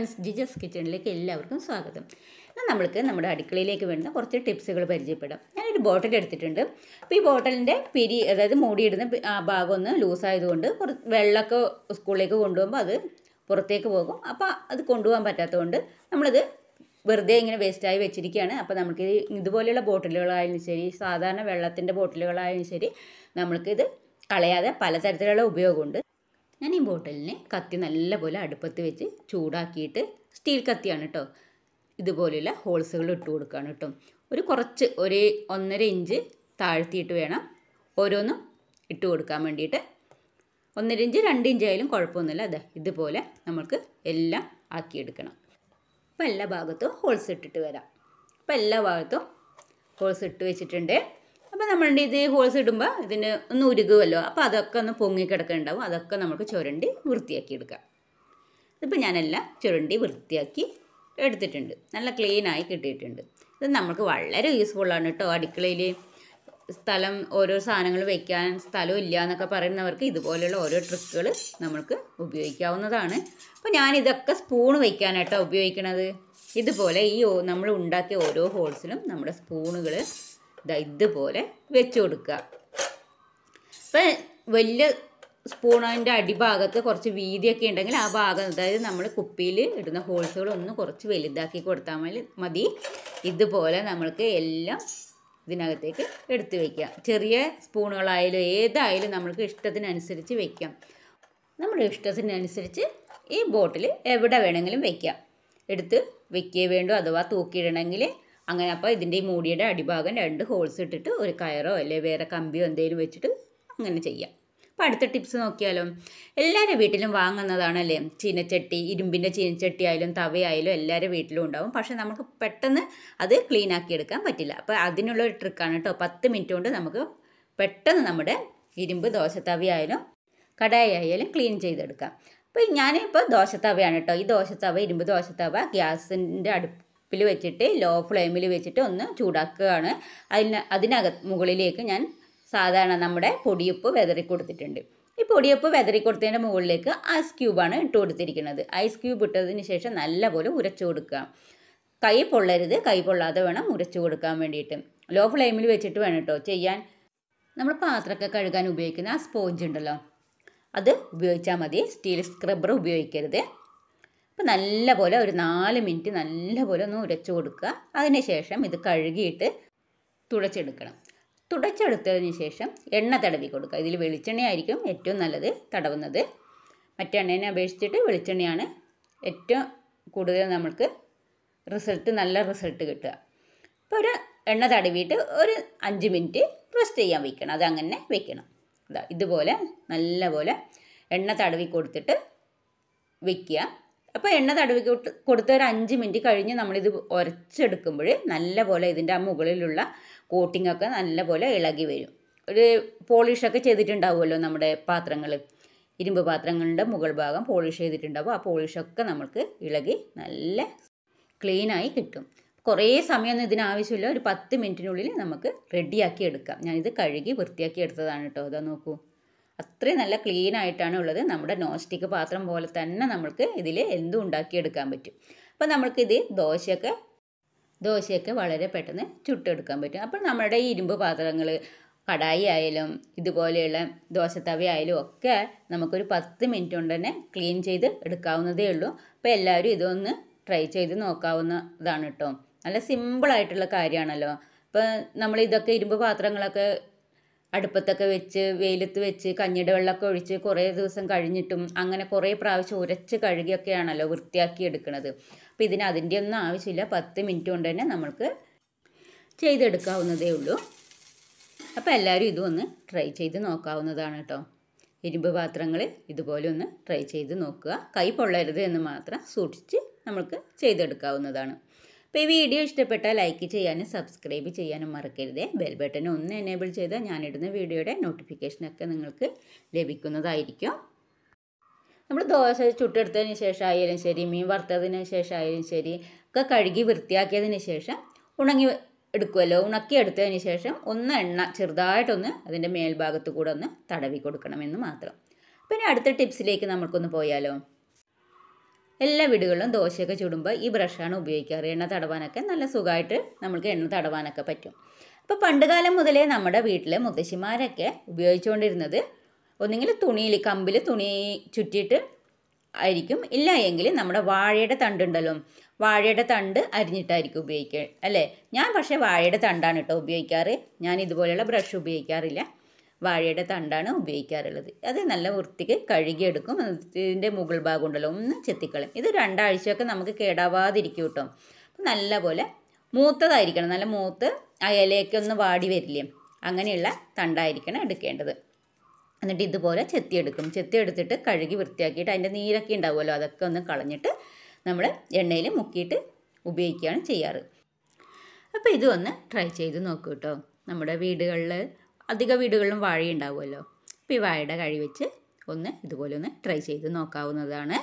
friends ജിജസ് കിച്ചണിലേക്ക് എല്ലാവർക്കും സ്വാഗതം എന്നാൽ നമ്മൾക്ക് നമ്മുടെ അടുക്കളയിലേക്ക് വേണ്ട കുറച്ച് ടിപ്സുകൾ പരിചയപ്പെടാം ഞാനൊരു ബോട്ടിൽ എടുത്തിട്ടുണ്ട് അപ്പോൾ ഈ ബോട്ടിലിൻ്റെ പിരി അതായത് മൂടിയിടുന്ന ഭാഗം ഒന്ന് ലൂസായതുകൊണ്ട് കുറച്ച് വെള്ളമൊക്കെ സ്കൂളിലേക്ക് കൊണ്ടുപോകുമ്പോൾ അത് പുറത്തേക്ക് പോകും അപ്പോൾ അത് കൊണ്ടുപോകാൻ പറ്റാത്തതുകൊണ്ട് നമ്മളത് വെറുതെ ഇങ്ങനെ വേസ്റ്റായി വെച്ചിരിക്കുകയാണ് അപ്പോൾ നമുക്ക് ഇതുപോലെയുള്ള ബോട്ടിലുകളായാലും ശരി സാധാരണ വെള്ളത്തിൻ്റെ ബോട്ടിലുകളായാലും ശരി നമുക്കിത് കളയാതെ പലതരത്തിലുള്ള ഉപയോഗമുണ്ട് ഞാൻ ഈ ബോട്ടിലിനെ കത്തി നല്ലപോലെ അടുപ്പത്ത് വെച്ച് ചൂടാക്കിയിട്ട് സ്റ്റീൽ കത്തിയാണ് കേട്ടോ ഇതുപോലെയുള്ള ഹോൾസുകൾ ഇട്ട് കൊടുക്കുകയാണ് കേട്ടോ ഒരു കുറച്ച് ഒരു ഒന്നര ഇഞ്ച് താഴ്ത്തിയിട്ട് വേണം ഓരോന്നും ഇട്ട് കൊടുക്കാൻ വേണ്ടിയിട്ട് ഒന്നര ഇഞ്ച് രണ്ട് ഇഞ്ച് ആയാലും കുഴപ്പമൊന്നുമില്ല അതെ ഇതുപോലെ നമുക്ക് എല്ലാം ആക്കിയെടുക്കണം അപ്പോൾ എല്ലാ ഭാഗത്തും ഹോൾസ് ഇട്ടിട്ട് വരാം അപ്പോൾ എല്ലാ ഭാഗത്തും ഹോൾസ് ഇട്ട് വെച്ചിട്ടുണ്ട് അപ്പോൾ നമ്മളുടെ ഇത് ഹോൾസ് ഇടുമ്പോൾ ഇതിന് ഒന്ന് ഉരുകുമല്ലോ അപ്പോൾ അതൊക്കെ ഒന്ന് പൊങ്ങി കിടക്കുന്നുണ്ടാവും അതൊക്കെ നമുക്ക് ചുരണ്ടി വൃത്തിയാക്കി എടുക്കാം ഇതിപ്പോൾ ഞാനെല്ലാം ചുരണ്ടി വൃത്തിയാക്കി എടുത്തിട്ടുണ്ട് നല്ല ക്ലീനായി കിട്ടിയിട്ടുണ്ട് ഇത് നമുക്ക് വളരെ യൂസ്ഫുള്ളാണ് കേട്ടോ അടുക്കളയിൽ സ്ഥലം ഓരോ സാധനങ്ങൾ വെക്കാൻ സ്ഥലം ഇല്ല എന്നൊക്കെ പറയുന്നവർക്ക് ഇതുപോലെയുള്ള ഓരോ ട്രിക്കുകൾ നമുക്ക് ഉപയോഗിക്കാവുന്നതാണ് അപ്പോൾ ഞാനിതൊക്കെ സ്പൂൺ വയ്ക്കാനായിട്ടാണ് ഉപയോഗിക്കണത് ഇതുപോലെ ഈ നമ്മൾ ഉണ്ടാക്കിയ ഓരോ ഹോൾസിലും നമ്മുടെ സ്പൂണുകൾ ഇതാ ഇതുപോലെ വെച്ച് കൊടുക്കുക അപ്പം വലിയ സ്പൂണിൻ്റെ അടിഭാഗത്ത് കുറച്ച് വീതിയൊക്കെ ഉണ്ടെങ്കിൽ ആ ഭാഗം അതായത് നമ്മൾ കുപ്പിയിൽ ഇടുന്ന ഹോൾസുകൾ ഒന്ന് കുറച്ച് വലുതാക്കി കൊടുത്താൽ മതി ഇതുപോലെ നമ്മൾക്ക് എല്ലാം ഇതിനകത്തേക്ക് എടുത്തു വയ്ക്കാം ചെറിയ സ്പൂണുകളായാലും ഏതായാലും നമ്മൾക്ക് ഇഷ്ടത്തിനനുസരിച്ച് വയ്ക്കാം നമ്മുടെ ഇഷ്ടത്തിനനുസരിച്ച് ഈ ബോട്ടിൽ എവിടെ വേണമെങ്കിലും വയ്ക്കാം എടുത്ത് വയ്ക്കേ വേണ്ടു അഥവാ തൂക്കിയിടണമെങ്കിൽ അങ്ങനെ അപ്പോൾ ഇതിൻ്റെ ഈ മൂടിയുടെ അടിഭാഗം രണ്ട് ഹോൾസ് ഇട്ടിട്ട് ഒരു കയറോ അല്ലെ വേറെ കമ്പിയോ എന്തെങ്കിലും വെച്ചിട്ട് അങ്ങനെ ചെയ്യാം അപ്പോൾ അടുത്ത ടിപ്സ് നോക്കിയാലോ എല്ലാവരുടെ വീട്ടിലും വാങ്ങുന്നതാണല്ലേ ചീനച്ചട്ടി ഇരുമ്പിൻ്റെ ചീനച്ചട്ടി ആയാലും തവയായാലും എല്ലാവരുടെ വീട്ടിലും ഉണ്ടാവും പക്ഷേ നമുക്ക് പെട്ടെന്ന് അത് ക്ലീൻ ആക്കി എടുക്കാൻ പറ്റില്ല അപ്പോൾ അതിനുള്ള ഒരു ട്രിക്കാണ് കേട്ടോ പത്ത് മിനിറ്റ് കൊണ്ട് നമുക്ക് പെട്ടെന്ന് നമ്മുടെ ഇരുമ്പ് ദോശത്തവി ആയാലും കടായി ആയാലും ക്ലീൻ ചെയ്തെടുക്കാം അപ്പോൾ ഞാനിപ്പോൾ ദോശത്തവയാണ് കേട്ടോ ഈ ദോശത്തവ ഇരുമ്പ് ദോശത്തവ ഗ്യാസിൻ്റെ അടുപ്പ് അടുപ്പിൽ വെച്ചിട്ട് ലോ ഫ്ലെയിമിൽ വെച്ചിട്ട് ഒന്ന് ചൂടാക്കുകയാണ് അതിന് അതിനകത്ത് മുകളിലേക്ക് ഞാൻ സാധാരണ നമ്മുടെ പൊടിയുപ്പ് വെതറി കൊടുത്തിട്ടുണ്ട് ഈ പൊടിയപ്പ് വെതറി കൊടുത്തതിൻ്റെ മുകളിലേക്ക് ഐസ് ക്യൂബാണ് ഇട്ട് കൊടുത്തിരിക്കുന്നത് ഐസ് ക്യൂബ് ഇട്ടതിന് ശേഷം നല്ലപോലെ ഉരച്ചു കൊടുക്കുക കൈ പൊള്ളരുത് കൈ പൊള്ളാതെ വേണം ഉരച്ചു കൊടുക്കാൻ വേണ്ടിയിട്ട് ലോ ഫ്ലെയിമിൽ വെച്ചിട്ട് വേണം കേട്ടോ ചെയ്യാൻ നമ്മൾ പാത്രമൊക്കെ കഴുകാൻ ഉപയോഗിക്കുന്ന ആ സ്പോഞ്ച് ഉണ്ടല്ലോ അത് ഉപയോഗിച്ചാൽ മതി സ്റ്റീൽ സ്ക്രബ്ബർ ഉപയോഗിക്കരുത് നല്ല പോലെ ഒരു നാല് മിനിറ്റ് നല്ല പോലെ ഒന്ന് ഉരച്ചു കൊടുക്കുക അതിനുശേഷം ഇത് കഴുകിയിട്ട് തുടച്ചെടുക്കണം തുടച്ചെടുത്തതിന് ശേഷം എണ്ണ തടവി കൊടുക്കുക ഇതിൽ വെളിച്ചെണ്ണയായിരിക്കും ഏറ്റവും നല്ലത് തടവുന്നത് മറ്റെണ്ണേനെ അപേക്ഷിച്ചിട്ട് വെളിച്ചെണ്ണയാണ് ഏറ്റവും കൂടുതൽ നമ്മൾക്ക് റിസൾട്ട് നല്ല റിസൾട്ട് കിട്ടുക അപ്പോൾ ഒരു എണ്ണ തടവിയിട്ട് ഒരു അഞ്ച് മിനിറ്റ് റെസ്റ്റ് ചെയ്യാൻ വെക്കണം അതങ്ങനെ വയ്ക്കണം ഇതുപോലെ നല്ല പോലെ എണ്ണ തടവി കൊടുത്തിട്ട് വയ്ക്കുക അപ്പോൾ എണ്ണ തടവി കൊടുത്ത ഒരു അഞ്ച് മിനിറ്റ് കഴിഞ്ഞ് നമ്മളിത് ഉരച്ചെടുക്കുമ്പോൾ നല്ല പോലെ ഇതിൻ്റെ ആ മുകളിലുള്ള കോട്ടിംഗ് ഒക്കെ നല്ല പോലെ ഇളകി വരും ഒരു പോളിഷൊക്കെ ചെയ്തിട്ടുണ്ടാവുമല്ലോ നമ്മുടെ പാത്രങ്ങൾ ഇരുമ്പ് പാത്രങ്ങളുടെ മുകൾ ഭാഗം പോളിഷ് ചെയ്തിട്ടുണ്ടാവും ആ പോളിഷൊക്കെ നമുക്ക് ഇളകി നല്ല ക്ലീനായി കിട്ടും കുറേ സമയമൊന്നും ഇതിനാവശ്യമില്ല ഒരു പത്ത് മിനിറ്റിനുള്ളിൽ നമുക്ക് റെഡിയാക്കി എടുക്കാം ഞാനിത് കഴുകി വൃത്തിയാക്കി എടുത്തതാണ് കേട്ടോ അതാ നോക്കൂ അത്രയും നല്ല ക്ലീൻ ആയിട്ടാണ് ഉള്ളത് നമ്മുടെ നോസ്റ്റിക് പാത്രം പോലെ തന്നെ നമുക്ക് ഇതിൽ എന്തും ഉണ്ടാക്കിയെടുക്കാൻ പറ്റും അപ്പോൾ നമുക്കിത് ദോശയൊക്കെ ദോശയൊക്കെ വളരെ പെട്ടെന്ന് ചുട്ടെടുക്കാൻ പറ്റും അപ്പോൾ നമ്മുടെ ഈ ഇരുമ്പ് പാത്രങ്ങൾ കടായി ആയാലും ഇതുപോലെയുള്ള ദോശത്തവി ആയാലും ഒക്കെ നമുക്കൊരു പത്ത് മിനിറ്റ് കൊണ്ട് തന്നെ ക്ലീൻ ചെയ്ത് എടുക്കാവുന്നതേ ഉള്ളൂ അപ്പോൾ എല്ലാവരും ഇതൊന്ന് ട്രൈ ചെയ്ത് നോക്കാവുന്നതാണ് കേട്ടോ നല്ല സിമ്പിളായിട്ടുള്ള കാര്യമാണല്ലോ ഇപ്പം നമ്മൾ ഇതൊക്കെ ഇരുമ്പ് പാത്രങ്ങളൊക്കെ അടുപ്പത്തൊക്കെ വെച്ച് വെയിലത്ത് വെച്ച് കഞ്ഞിയുടെ വെള്ളമൊക്കെ ഒഴിച്ച് കുറേ ദിവസം കഴിഞ്ഞിട്ടും അങ്ങനെ കുറേ പ്രാവശ്യം ഉരച്ച് കഴുകിയൊക്കെയാണല്ലോ വൃത്തിയാക്കി എടുക്കുന്നത് അപ്പോൾ ഇതിന് അതിൻ്റെ ഒന്നും ആവശ്യമില്ല പത്ത് മിനിറ്റ് കൊണ്ട് തന്നെ നമ്മൾക്ക് ചെയ്തെടുക്കാവുന്നതേ ഉള്ളൂ അപ്പോൾ എല്ലാവരും ഇതൊന്ന് ട്രൈ ചെയ്ത് നോക്കാവുന്നതാണ് കേട്ടോ ഇരുമ്പ് പാത്രങ്ങൾ ഇതുപോലെ ഒന്ന് ട്രൈ ചെയ്ത് നോക്കുക കൈ പൊള്ളരുത് എന്ന് മാത്രം സൂക്ഷിച്ച് നമ്മൾക്ക് ചെയ്തെടുക്കാവുന്നതാണ് അപ്പോൾ ഈ വീഡിയോ ഇഷ്ടപ്പെട്ടാൽ ലൈക്ക് ചെയ്യാനും സബ്സ്ക്രൈബ് ചെയ്യാനും മറക്കരുത് ബെൽ ബട്ടൺ ഒന്ന് എനേബിൾ ചെയ്താൽ ഞാനിടുന്ന വീഡിയോയുടെ നോട്ടിഫിക്കേഷനൊക്കെ നിങ്ങൾക്ക് ലഭിക്കുന്നതായിരിക്കും നമ്മൾ ദോശ ചുട്ടെടുത്തതിന് ശേഷം ആയാലും ശരി മീൻ വറുത്തതിന് ശേഷം ആയാലും ശരി ഒക്കെ കഴുകി വൃത്തിയാക്കിയതിന് ശേഷം ഉണങ്ങി എടുക്കുമല്ലോ ഉണക്കിയെടുത്തതിന് ശേഷം ഒന്ന് എണ്ണ ചെറുതായിട്ടൊന്ന് അതിൻ്റെ മേൽഭാഗത്ത് കൂടെ ഒന്ന് തടവി കൊടുക്കണമെന്ന് മാത്രം പിന്നെ അടുത്ത ടിപ്സിലേക്ക് നമുക്കൊന്ന് പോയാലോ എല്ലാ വീടുകളിലും ദോശയൊക്കെ ചുടുമ്പോൾ ഈ ബ്രഷാണ് ഉപയോഗിക്കാറ് എണ്ണ തടവാനൊക്കെ നല്ല സുഖമായിട്ട് നമുക്ക് എണ്ണ തടവാനൊക്കെ പറ്റും അപ്പോൾ പണ്ടുകാലം മുതലേ നമ്മുടെ വീട്ടിലെ മുത്തശ്ശിമാരൊക്കെ ഉപയോഗിച്ചുകൊണ്ടിരുന്നത് ഒന്നുകിൽ തുണിയിൽ കമ്പിൽ തുണി ചുറ്റിയിട്ട് ആയിരിക്കും ഇല്ല എങ്കിൽ നമ്മുടെ വാഴയുടെ തണ്ടുണ്ടല്ലോ വാഴയുടെ തണ്ട് അരിഞ്ഞിട്ടായിരിക്കും ഉപയോഗിക്കുക അല്ലേ ഞാൻ പക്ഷേ വാഴയുടെ തണ്ടാണ് കേട്ടോ ഉപയോഗിക്കാറ് ഞാൻ ഇതുപോലെയുള്ള ബ്രഷ് ഉപയോഗിക്കാറില്ല വാഴയുടെ തണ്ടാണ് ഉപയോഗിക്കാറുള്ളത് അത് നല്ല വൃത്തിക്ക് കഴുകിയെടുക്കും ഇതിൻ്റെ മുകൾ ഭാഗം ഉണ്ടല്ലോ ഒന്ന് ചെത്തിക്കളയും ഇത് രണ്ടാഴ്ചയൊക്കെ നമുക്ക് കേടാവാതിരിക്കും കേട്ടോ നല്ല പോലെ മൂത്തതായിരിക്കണം നല്ല മൂത്ത് അയലേക്ക് ഒന്ന് വാടി വരില്ലേ അങ്ങനെയുള്ള തണ്ടായിരിക്കണം എടുക്കേണ്ടത് എന്നിട്ട് ഇതുപോലെ ചെത്തിയെടുക്കും ചെത്തിയെടുത്തിട്ട് കഴുകി വൃത്തിയാക്കിയിട്ട് അതിൻ്റെ നീരൊക്കെ ഉണ്ടാവുമല്ലോ അതൊക്കെ ഒന്ന് കളഞ്ഞിട്ട് നമ്മൾ എണ്ണയിൽ മുക്കിയിട്ട് ഉപയോഗിക്കുകയാണ് ചെയ്യാറ് അപ്പോൾ ഇതൊന്ന് ട്രൈ ചെയ്ത് നോക്കൂ കേട്ടോ നമ്മുടെ വീടുകളിൽ അധിക വീടുകളിലും വാഴയുണ്ടാവുമല്ലോ അപ്പോൾ ഈ വാഴയുടെ കഴിവെച്ച് ഒന്ന് ഇതുപോലെ ഒന്ന് ട്രൈ ചെയ്ത് നോക്കാവുന്നതാണ്